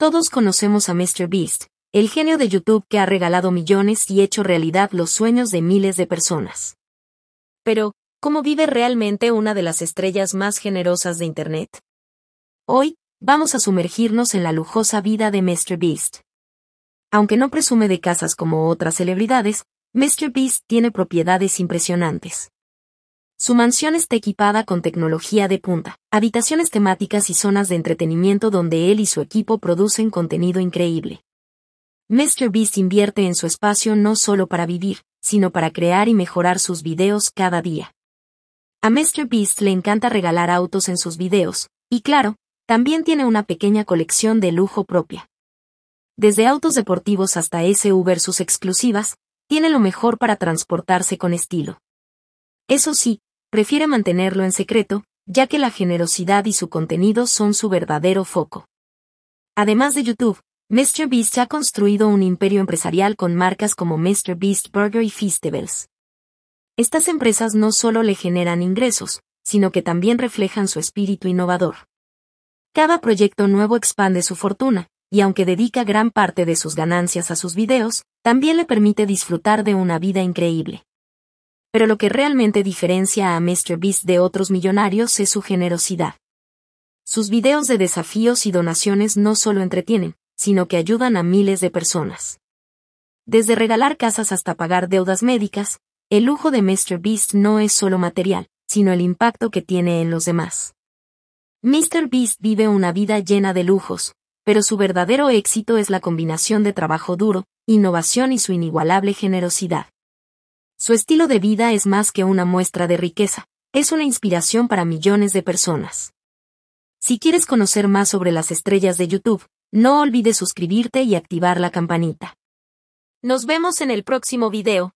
Todos conocemos a Mr Beast, el genio de YouTube que ha regalado millones y hecho realidad los sueños de miles de personas. Pero, ¿cómo vive realmente una de las estrellas más generosas de Internet? Hoy, vamos a sumergirnos en la lujosa vida de Beast. Aunque no presume de casas como otras celebridades, Beast tiene propiedades impresionantes. Su mansión está equipada con tecnología de punta, habitaciones temáticas y zonas de entretenimiento donde él y su equipo producen contenido increíble. MrBeast invierte en su espacio no solo para vivir, sino para crear y mejorar sus videos cada día. A MrBeast le encanta regalar autos en sus videos, y claro, también tiene una pequeña colección de lujo propia. Desde autos deportivos hasta SUVs sus exclusivas, tiene lo mejor para transportarse con estilo. Eso sí, prefiere mantenerlo en secreto, ya que la generosidad y su contenido son su verdadero foco. Además de YouTube, MrBeast ha construido un imperio empresarial con marcas como MrBeast Burger y Festivals. Estas empresas no solo le generan ingresos, sino que también reflejan su espíritu innovador. Cada proyecto nuevo expande su fortuna, y aunque dedica gran parte de sus ganancias a sus videos, también le permite disfrutar de una vida increíble pero lo que realmente diferencia a Mr. Beast de otros millonarios es su generosidad. Sus videos de desafíos y donaciones no solo entretienen, sino que ayudan a miles de personas. Desde regalar casas hasta pagar deudas médicas, el lujo de Mr. Beast no es solo material, sino el impacto que tiene en los demás. Beast vive una vida llena de lujos, pero su verdadero éxito es la combinación de trabajo duro, innovación y su inigualable generosidad. Su estilo de vida es más que una muestra de riqueza, es una inspiración para millones de personas. Si quieres conocer más sobre las estrellas de YouTube, no olvides suscribirte y activar la campanita. Nos vemos en el próximo video.